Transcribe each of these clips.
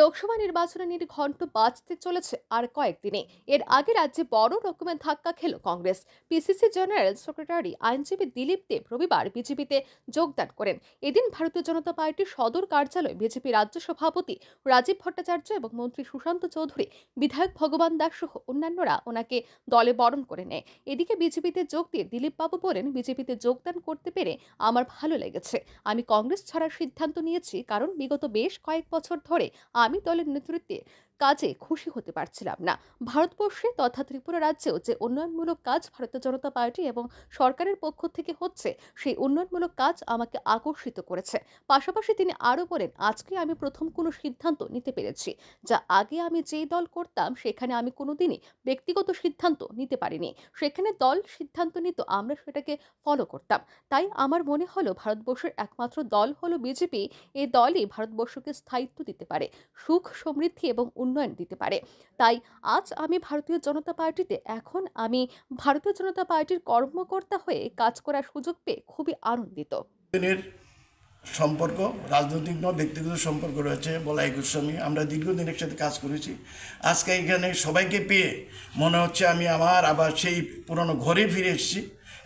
লোকসভা নির্বাচনের ঘণ্ট বাজতে চলেছে আর কয়েকদিনে এর আগে রাজ্যে বড় রকমের ধাক্কা খেল কংগ্রেস পিসিসি জেনারেল সেক্রেটারি আইনজীবী দিলীপ দেব রবিবার বিজেপিতে যোগদান করেন এদিন ভারতীয় জনতা পার্টির সদর কার্যালয়ে বিজেপি রাজ্য সভাপতি রাজীব ভট্টাচার্য এবং মন্ত্রী সুশান্ত চৌধুরী বিধায়ক ভগবান দাস সহ অন্যান্যরা ওনাকে দলে বরণ করে নেয় এদিকে বিজেপিতে যোগ দিয়ে দিলীপ বাবু বলেন বিজেপিতে যোগদান করতে পেরে আমার ভালো লেগেছে আমি কংগ্রেস ছাড়ার সিদ্ধান্ত নিয়েছি কারণ বিগত বেশ কয়েক বছর ধরে आवामी दल नेतृत्व কাজে খুশি হতে পারছিলাম না ভারতবর্ষে তথা ত্রিপুরা রাজ্যেও যে উন্নয়নমূলক কাজ ভারতীয় জনতা পার্টি এবং সরকারের পক্ষ থেকে হচ্ছে সেই উন্নয়নমূলক কাজ আমাকে আকর্ষিত করেছে পাশাপাশি তিনি আরও বলেন আজকে আমি প্রথম কোনো সিদ্ধান্ত নিতে পেরেছি যা আগে আমি যেই দল করতাম সেখানে আমি কোনোদিনই ব্যক্তিগত সিদ্ধান্ত নিতে পারিনি সেখানে দল সিদ্ধান্ত নিত আমরা সেটাকে ফলো করতাম তাই আমার মনে হলো ভারতবর্ষের একমাত্র দল হলো বিজেপি এই দলই ভারতবর্ষকে স্থায়িত্ব দিতে পারে সুখ সমৃদ্ধি এবং উন্নয়ন উন্নয়ন দিতে পারে তাই আজ আমি ভারতীয় জনতা পার্টিতে এখন আমি ভারতীয় জনতা পার্টির কর্মকর্তা হয়ে কাজ করার সুযোগ পেয়ে খুবই আনন্দিত সম্পর্ক রাজনৈতিক নয় ব্যক্তিগত সম্পর্ক রয়েছে বলাই গোস্বামী আমরা দীর্ঘদিন একসাথে কাজ করেছি আজকে এখানে সবাইকে পেয়ে মনে হচ্ছে আমি আমার আবার সেই পুরনো ঘরে ফিরে এসেছি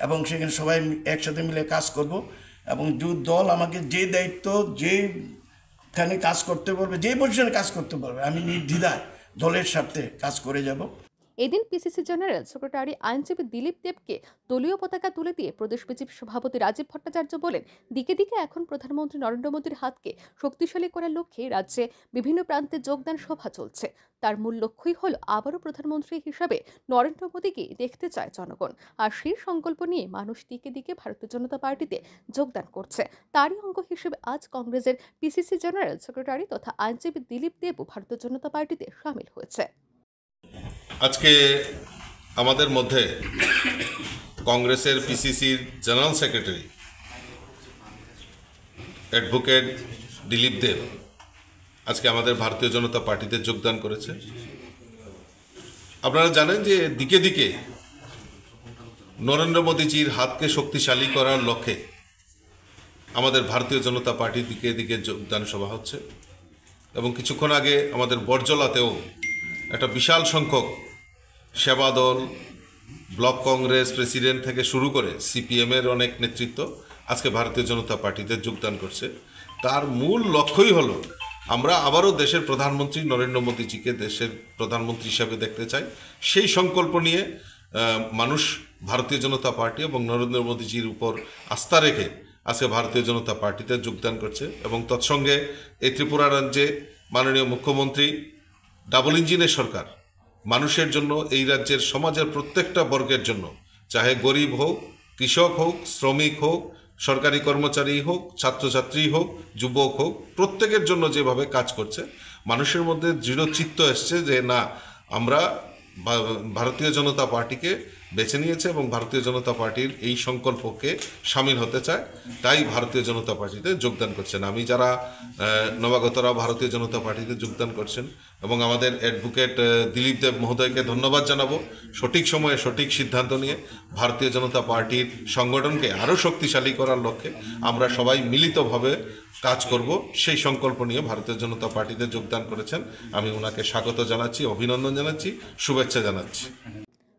এবং সেখানে সবাই একসাথে মিলে কাজ করব এবং যে দল আমাকে যে দায়িত্ব যে খানে কাজ করতে পারবে যে পজিশনে কাজ করতে পারবে আমি নির্দ্বিধায় দলের স্বার্থে কাজ করে যাব এদিন পিসিসি জেনারেল সেক্রেটারি আইনজীবী দিলীপ দেবকে দলীয় পতাকা তুলে দিয়ে প্রদেশ বিজেপি সভাপতি রাজীব ভট্টাচার্য বলেন দিকে দিকে এখন প্রধানমন্ত্রী নরেন্দ্র মোদীর হাতকে শক্তিশালী করার লক্ষ্যে রাজ্যে বিভিন্ন প্রান্তে যোগদান সভা চলছে তার মূল লক্ষ্যই হল আবারও প্রধানমন্ত্রী হিসাবে নরেন্দ্র মোদীকে দেখতে চায় জনগণ আর সেই সংকল্প নিয়ে মানুষ দিকে দিকে ভারতীয় জনতা পার্টিতে যোগদান করছে তারই অঙ্গ হিসেবে আজ কংগ্রেসের পিসিসি জেনারেল সেক্রেটারি তথা আইনজীবী দিলীপ দেবও ভারতীয় জনতা পার্টিতে সামিল হয়েছে আজকে আমাদের মধ্যে কংগ্রেসের পিসিসির general secretary advocate Dilip Deb আজকে আমাদের ভারতীয় জনতা পার্টিতে যোগদান করেছে আপনারা জানেন যে দিকে দিকে নরেন্দ্র মোদীজির হাতকে শক্তিশালী করার লক্ষ্যে আমাদের ভারতীয় জনতা পার্টি দিকে দিকে যোগদান সভা হচ্ছে এবং কিছুক্ষণ আগে আমাদের বরজলাতেও একটা বিশাল সংখ্যক সেবা দল ব্লক কংগ্রেস প্রেসিডেন্ট থেকে শুরু করে সিপিএমের অনেক নেতৃত্ব আজকে ভারতীয় জনতা পার্টিতে যোগদান করছে তার মূল লক্ষ্যই হলো আমরা আবারও দেশের প্রধানমন্ত্রী নরেন্দ্র মোদীজিকে দেশের প্রধানমন্ত্রী হিসাবে দেখতে চাই সেই সংকল্প নিয়ে মানুষ ভারতীয় জনতা পার্টি এবং নরেন্দ্র মোদীজির উপর আস্থা রেখে আজকে ভারতীয় জনতা পার্টিতে যোগদান করছে এবং তৎসঙ্গে এই ত্রিপুরা রাজ্যে মাননীয় মুখ্যমন্ত্রী ডাবল ইঞ্জিনের সরকার মানুষের জন্য এই রাজ্যের সমাজের প্রত্যেকটা বর্গের জন্য চাহে গরিব হোক কৃষক হোক শ্রমিক হোক সরকারি কর্মচারী হোক ছাত্রছাত্রী হোক যুবক হোক প্রত্যেকের জন্য যেভাবে কাজ করছে মানুষের মধ্যে দৃঢ় চিত্ত এসছে যে না আমরা ভারতীয় জনতা পার্টিকে বেছে নিয়েছে এবং ভারতীয় জনতা পার্টির এই সংকল্পকে সামিল হতে চায় তাই ভারতীয় জনতা পার্টিতে যোগদান করছেন আমি যারা নবাগতরা ভারতীয় জনতা পার্টিতে যোগদান করছেন এবং আমাদের অ্যাডভোকেট দিলীপ দেব মহোদয়কে ধন্যবাদ জানাবো সঠিক সময়ে সঠিক সিদ্ধান্ত নিয়ে ভারতীয় জনতা পার্টির সংগঠনকে আরও শক্তিশালী করার লক্ষ্যে আমরা সবাই মিলিতভাবে কাজ করব সেই সংকল্প নিয়ে ভারতীয় জনতা পার্টিতে যোগদান করেছেন আমি ওনাকে স্বাগত জানাচ্ছি অভিনন্দন জানাচ্ছি শুভেচ্ছা জানাচ্ছি